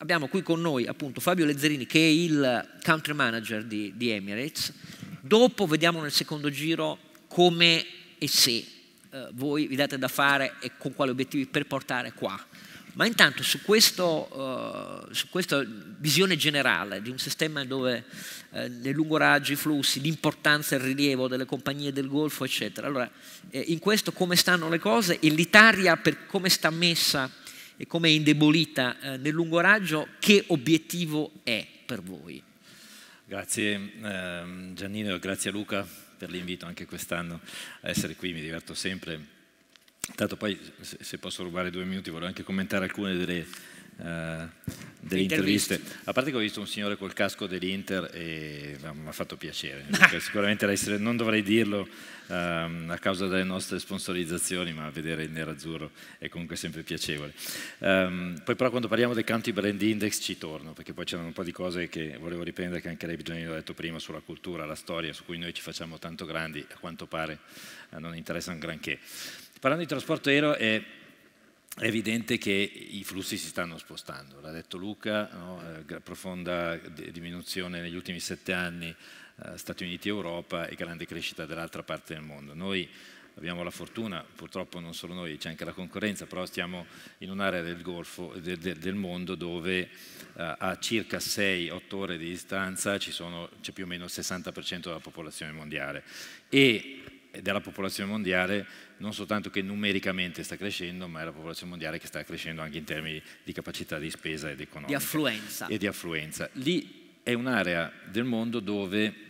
abbiamo qui con noi appunto Fabio Lezzerini che è il country manager di, di Emirates. Dopo vediamo nel secondo giro come e se eh, voi vi date da fare e con quali obiettivi per portare qua. Ma intanto su, questo, uh, su questa visione generale di un sistema dove eh, nei lungoraggi, i flussi, l'importanza e il rilievo delle compagnie del Golfo, eccetera. Allora, eh, in questo come stanno le cose e l'Italia per come sta messa e come è indebolita eh, nel lungo raggio, che obiettivo è per voi? Grazie eh, Giannino, grazie Luca per l'invito anche quest'anno a essere qui, mi diverto sempre. Intanto poi, se posso rubare due minuti, vorrei anche commentare alcune delle eh, delle interviste. A parte che ho visto un signore col casco dell'Inter e mi ha fatto piacere. Cioè, sicuramente non dovrei dirlo um, a causa delle nostre sponsorizzazioni, ma vedere il nero-azzurro è comunque sempre piacevole. Um, poi però quando parliamo del Country Brand Index ci torno, perché poi c'erano un po' di cose che volevo riprendere, che anche lei Bisogna ha detto prima, sulla cultura, la storia, su cui noi ci facciamo tanto grandi, a quanto pare eh, non interessano granché. Parlando di trasporto aereo è è evidente che i flussi si stanno spostando, l'ha detto Luca, no? eh, profonda diminuzione negli ultimi sette anni eh, Stati Uniti e Europa e grande crescita dell'altra parte del mondo. Noi abbiamo la fortuna, purtroppo non solo noi, c'è anche la concorrenza, però stiamo in un'area del, golfo, de, de, del mondo dove eh, a circa 6-8 ore di distanza c'è più o meno il 60% della popolazione mondiale e della popolazione mondiale non soltanto che numericamente sta crescendo, ma è la popolazione mondiale che sta crescendo anche in termini di capacità di spesa ed economica. Di affluenza. E di affluenza. Lì è un'area del mondo dove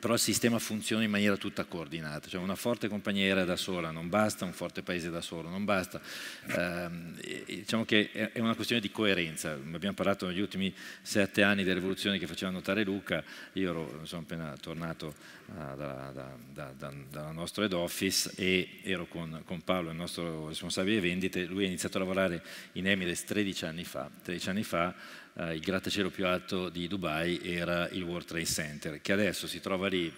però il sistema funziona in maniera tutta coordinata, cioè una forte compagnia aerea da sola non basta, un forte paese da solo non basta, eh, diciamo che è una questione di coerenza, abbiamo parlato negli ultimi sette anni delle rivoluzioni che faceva notare Luca, io ero, sono appena tornato eh, dalla, da, da, da, dalla nostra head office e ero con, con, Paolo, il nostro responsabile vendite, lui ha iniziato a lavorare in Emirates 13 anni fa. 13 anni fa eh, il grattacielo più alto di Dubai era il World Trade Center, che adesso si trova lì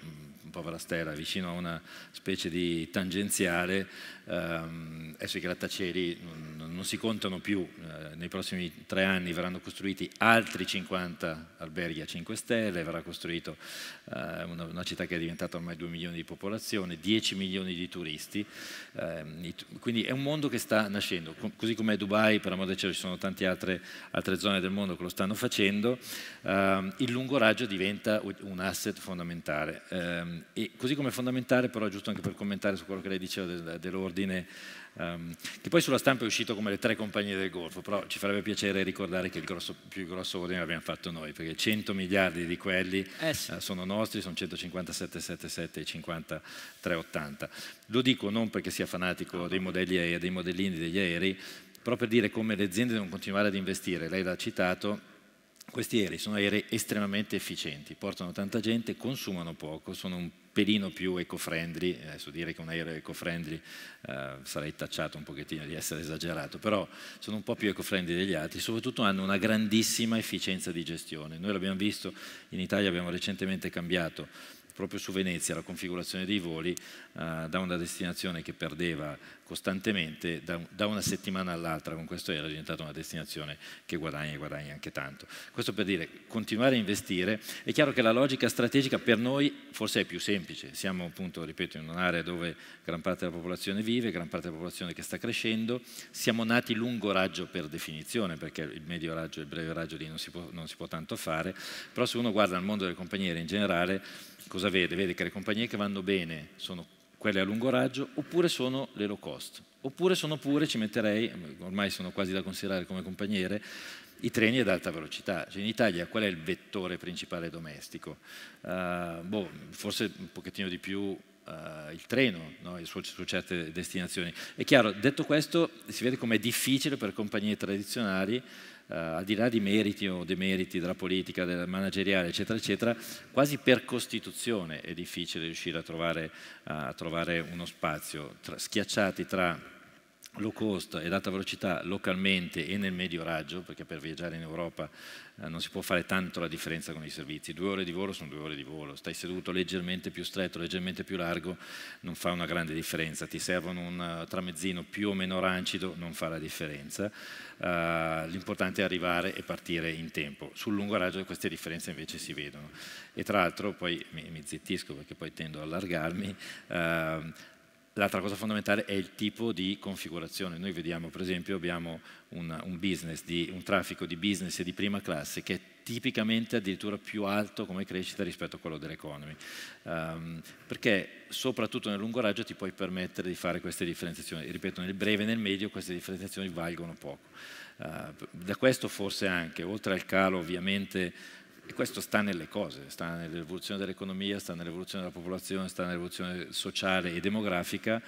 povera stella, vicino a una specie di tangenziale, ehm, adesso i grattacieli non, non si contano più, eh, nei prossimi tre anni verranno costruiti altri 50 alberghi a 5 stelle, verrà costruita eh, una, una, città che è diventata ormai 2 milioni di popolazione, 10 milioni di turisti, ehm, quindi è un mondo che sta nascendo, così come Dubai, per amore del cielo ci sono tante altre, altre zone del mondo che lo stanno facendo, ehm, il lungo raggio diventa un asset fondamentale. Ehm, e così come fondamentale, però giusto anche per commentare su quello che lei diceva del, dell'ordine, um, che poi sulla stampa è uscito come le tre compagnie del Golfo, però ci farebbe piacere ricordare che il grosso, più grosso ordine l'abbiamo fatto noi, perché 100 miliardi di quelli eh sì. uh, sono nostri, sono 157,77 e 53,80. Lo dico non perché sia fanatico dei modelli aerei, dei modellini degli aerei, però per dire come le aziende devono continuare ad investire. Lei l'ha citato questi aerei sono aerei estremamente efficienti, portano tanta gente, consumano poco, sono un pelino più eco-friendly, eh, adesso dire che un aereo è eco-friendly eh, sarei tacciato un pochettino di essere esagerato, però sono un po' più eco-friendly degli altri, soprattutto hanno una grandissima efficienza di gestione. Noi l'abbiamo visto, in Italia abbiamo recentemente cambiato proprio su Venezia la configurazione dei voli eh, da una destinazione che perdeva costantemente da, da una settimana all'altra, con questo era diventata una destinazione che guadagna e guadagna anche tanto. Questo per dire, continuare a investire, è chiaro che la logica strategica per noi forse è più semplice, siamo appunto, ripeto, in un'area dove gran parte della popolazione vive, gran parte della popolazione che sta crescendo, siamo nati lungo raggio per definizione, perché il medio raggio e il breve raggio lì non si, può, non si può tanto fare, però se uno guarda il mondo delle compagnie in generale, cosa vede? Vede che le compagnie che vanno bene sono quelle a lungo raggio, oppure sono le low cost. Oppure sono pure, ci metterei, ormai sono quasi da considerare come compagniere, i treni ad alta velocità. Cioè in Italia qual è il vettore principale domestico? Uh, boh, forse un pochettino di più eh, il treno no, su, su, certe destinazioni. È chiaro, detto questo, si vede come è difficile per compagnie tradizionali, eh, al di là di meriti o demeriti della politica, del manageriale, eccetera, eccetera, quasi per costituzione è difficile riuscire a trovare, a trovare uno spazio tra, schiacciati tra low cost e ad alta velocità localmente e nel medio raggio, perché per viaggiare in Europa eh, non si può fare tanto la differenza con i servizi. Due ore di volo sono due ore di volo, stai seduto leggermente più stretto, leggermente più largo, non fa una grande differenza. Ti servono un eh, tramezzino più o meno rancido, non fa la differenza. Eh, l'importante è arrivare e partire in tempo. Sul lungo raggio queste differenze invece si vedono. E tra l'altro, poi mi, zittisco perché poi tendo a allargarmi, ehm, L'altra cosa fondamentale è il tipo di configurazione. Noi vediamo, per esempio, abbiamo un, un, business di, un traffico di business e di prima classe che è tipicamente addirittura più alto come crescita rispetto a quello dell'economy. Um, perché soprattutto nel lungo raggio ti puoi permettere di fare queste differenziazioni. Ripeto, nel breve e nel medio queste differenziazioni valgono poco. Uh, da questo forse anche, oltre al calo ovviamente e questo sta nelle cose, sta nell'evoluzione dell'economia, sta nell'evoluzione della popolazione, sta nell'evoluzione sociale e demografica,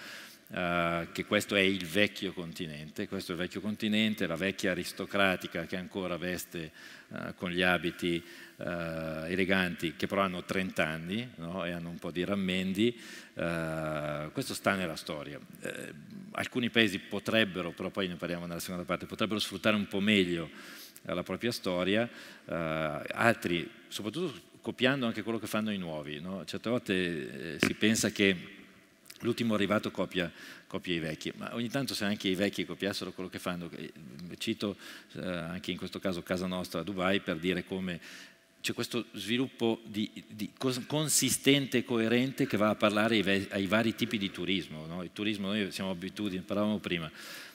eh, che questo è il vecchio continente, questo è il vecchio continente, la vecchia aristocratica che ancora veste eh, con gli abiti eh, eleganti, che però hanno 30 anni no? e hanno un po' di rammendi, eh, questo sta nella storia. Eh, alcuni paesi potrebbero, però poi ne parliamo nella seconda parte, potrebbero sfruttare un po' meglio alla propria storia, eh, altri, soprattutto copiando anche quello che fanno i nuovi. No? Certe volte eh, si pensa che l'ultimo arrivato copia, copia, i vecchi, ma ogni tanto se anche i vecchi copiassero quello che fanno, eh, cito eh, anche in questo caso Casa Nostra a Dubai per dire come c'è questo sviluppo di, di consistente e coerente che va a parlare ai, ai vari tipi di turismo. No? Il turismo, noi siamo abitudini, parlavamo prima,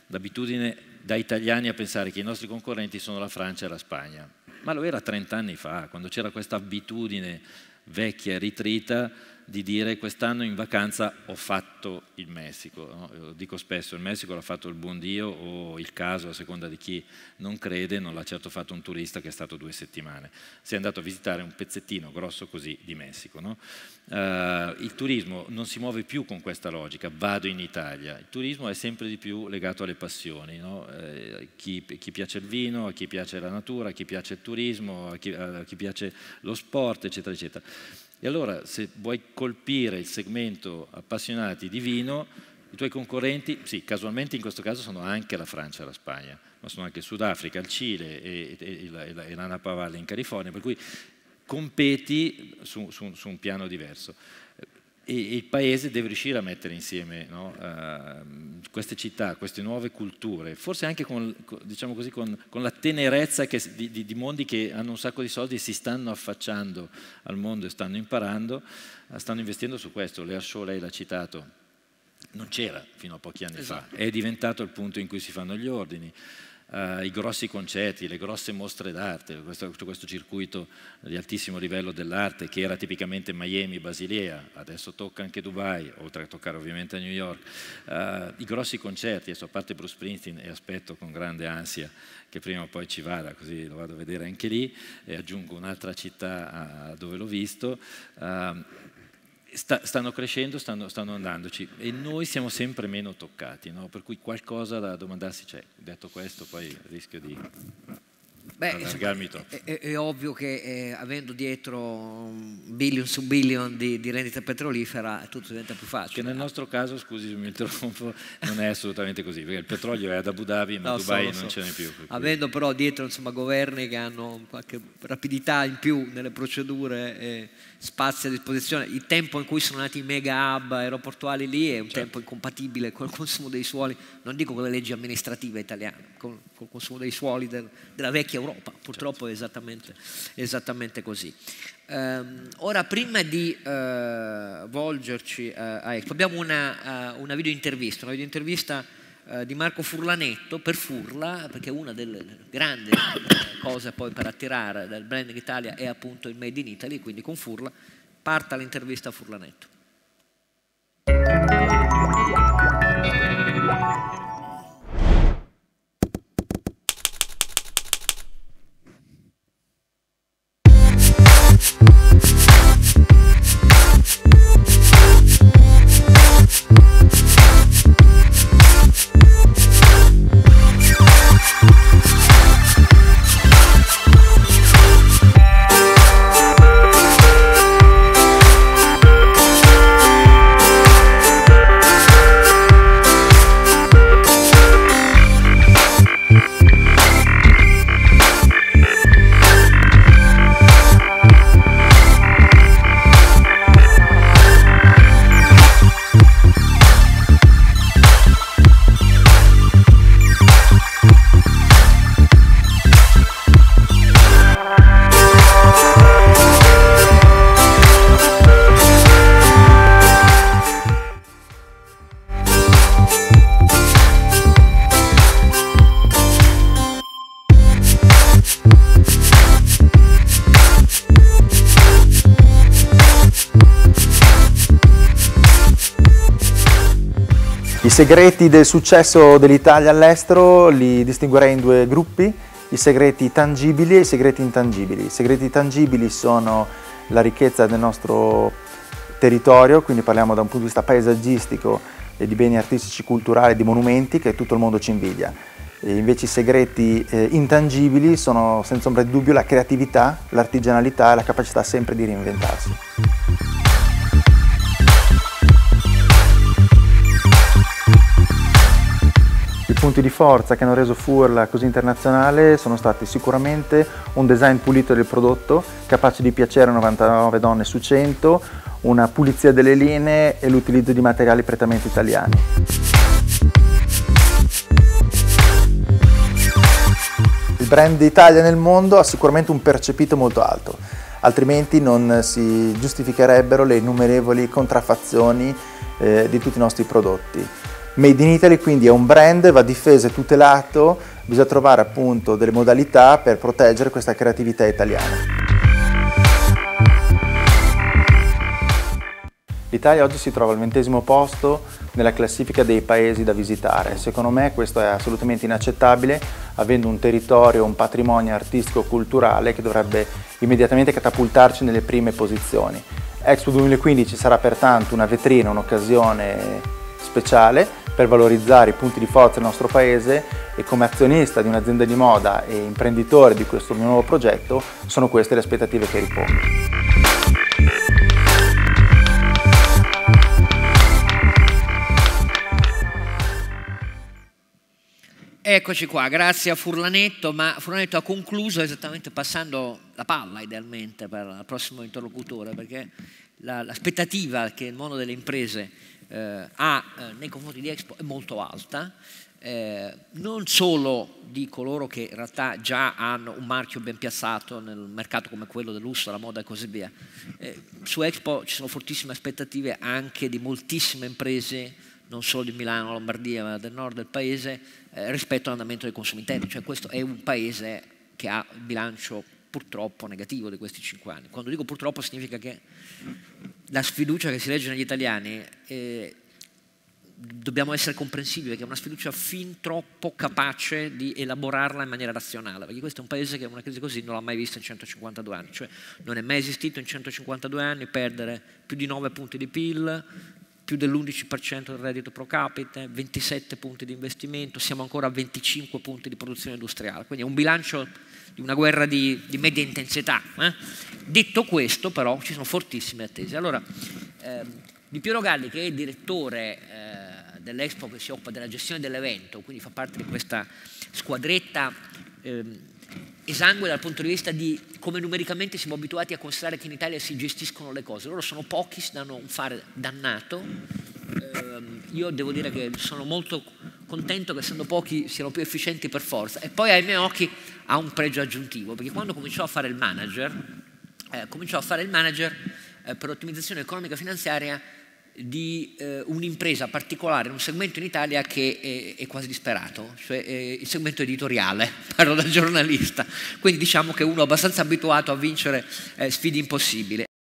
l'abitudine da italiani a pensare che i nostri concorrenti sono la Francia e la Spagna, ma lo era 30 anni fa, quando c'era questa abitudine vecchia, e ritrita, di dire quest'anno in vacanza ho fatto il Messico. No? dico spesso, il Messico l'ha fatto il buon Dio o il caso, a seconda di chi non crede, non l'ha certo fatto un turista che è stato due settimane. Si è andato a visitare un pezzettino grosso così di Messico. No? Uh, il turismo non si muove più con questa logica, vado in Italia. Il turismo è sempre di più legato alle passioni. No? Eh, chi, chi, piace il vino, a chi piace la natura, a chi piace il turismo, a chi, a chi piace lo sport, eccetera, eccetera. E allora se vuoi colpire il segmento appassionati di vino, i tuoi concorrenti, sì, casualmente in questo caso sono anche la Francia e la Spagna, ma sono anche il Sudafrica, il Cile e, e, e, la, e la, Napa Valley in California, per cui competi su, su, su un piano diverso. E il paese deve riuscire a mettere insieme no, uh, queste città, queste nuove culture, forse anche con, diciamo così, con, con la tenerezza che, di, di, di, mondi che hanno un sacco di soldi e si stanno affacciando al mondo e stanno imparando, eh, stanno investendo su questo. Lea Show lei l'ha citato, non c'era fino a pochi anni esatto. fa, è diventato il punto in cui si fanno gli ordini eh, i grossi concerti, le grosse mostre d'arte, questo, questo circuito di altissimo livello dell'arte che era tipicamente Miami, Basilea, adesso tocca anche Dubai, oltre a toccare ovviamente a New York, eh, i grossi concerti, adesso a parte Bruce Springsteen e aspetto con grande ansia che prima o poi ci vada, così lo vado a vedere anche lì e aggiungo un'altra città eh, dove l'ho visto. Eh, sta, stanno crescendo, stanno, stanno, andandoci e noi siamo sempre meno toccati, no? per cui qualcosa da domandarsi c'è. Detto questo, poi rischio di... Beh, insomma, è, è, è, ovvio che eh, avendo dietro billion su billion di, di, rendita petrolifera tutto diventa più facile. Che nel nostro caso, scusi se mi interrompo, non è assolutamente così, perché il petrolio è ad Abu Dhabi, ma no, Dubai so, non so. ce n'è più. Cui... Avendo però dietro insomma, governi che hanno qualche rapidità in più nelle procedure, eh, spazi a disposizione, il tempo in cui sono nati i mega hub aeroportuali lì è un certo. tempo incompatibile col consumo dei suoli, non dico con le leggi amministrative italiane. Con consumo dei suoli del, della vecchia Europa, certo. purtroppo è esattamente, esattamente così. Um, ora, prima di uh, volgerci uh, eh, a ah, Expo, ecco, abbiamo una, uh, una videointervista, una videointervista di Marco Furlanetto per Furla, perché una delle grandi cose poi per attirare dal branding Italia è appunto il Made in Italy, quindi con Furla parta l'intervista a Furlanetto. segreti del successo dell'Italia all'estero li distinguerei in due gruppi, i segreti tangibili e i segreti intangibili. I segreti tangibili sono la ricchezza del nostro territorio, quindi parliamo da un punto di vista paesaggistico e di beni artistici, culturali, di monumenti che tutto il mondo ci invidia. E invece i segreti eh, intangibili sono senza ombra di dubbio la creatività, l'artigianalità e la capacità sempre di reinventarsi. punti di forza che hanno reso Furla così internazionale sono stati sicuramente un design pulito del prodotto, capace di piacere a 99 donne su 100, una pulizia delle linee e l'utilizzo di materiali prettamente italiani. Il brand Italia nel mondo ha sicuramente un percepito molto alto, altrimenti non si giustificherebbero le innumerevoli contraffazioni eh, di tutti i nostri prodotti. Made in Italy quindi è un brand, va difeso e tutelato, bisogna trovare appunto delle modalità per proteggere questa creatività italiana. L'Italia oggi si trova al ventesimo posto nella classifica dei paesi da visitare. Secondo me questo è assolutamente inaccettabile, avendo un territorio, un patrimonio artistico-culturale che dovrebbe immediatamente catapultarci nelle prime posizioni. Expo 2015 sarà pertanto una vetrina, un'occasione speciale per valorizzare i punti di forza del nostro paese e come azionista di un'azienda di moda e imprenditore di questo mio nuovo progetto sono queste le aspettative che ripongo. Eccoci qua, grazie a Furlanetto, ma Furlanetto ha concluso esattamente passando la palla idealmente per il prossimo interlocutore, perché l'aspettativa che il mondo delle imprese eh, ha eh, nei confronti di Expo è molto alta, eh, non solo di coloro che in realtà già hanno un marchio ben piazzato nel mercato come quello del lusso, la moda e così via. Eh, su Expo ci sono fortissime aspettative anche di moltissime imprese, non solo di Milano, Lombardia, ma del nord del paese, eh, rispetto all'andamento dei consumi interni. Cioè questo è un paese che ha il bilancio purtroppo negativo di questi cinque anni. Quando dico purtroppo significa che la sfiducia che si legge negli italiani, eh, dobbiamo essere comprensibili, perché è una sfiducia fin troppo capace di elaborarla in maniera razionale, perché questo è un paese che una crisi così non l'ha mai vista in 152 anni, cioè non è mai esistito in 152 anni perdere più di 9 punti di PIL, più dell'11% del reddito pro capite, 27 punti di investimento, siamo ancora a 25 punti di produzione industriale, quindi è un bilancio di una guerra di, di media intensità. Eh? Detto questo, però, ci sono fortissime attese. Allora, ehm, di Piero Galli, che è direttore eh, dell'Expo che si occupa della gestione dell'evento, quindi fa parte di questa squadretta, ehm, esangue dal punto di vista di come numericamente siamo abituati a considerare che in Italia si gestiscono le cose. Loro sono pochi, danno un fare dannato. Ehm, io devo dire che sono molto contento che essendo pochi siano più efficienti per forza. E poi ai miei occhi ha un pregio aggiuntivo, perché quando cominciò a fare il manager, eh, cominciò a fare il manager eh, per l'ottimizzazione economica finanziaria di eh, un'impresa particolare, un segmento in Italia che è, è quasi disperato, cioè il segmento editoriale, parlo da giornalista, quindi diciamo che uno è abbastanza abituato a vincere eh, sfide impossibili.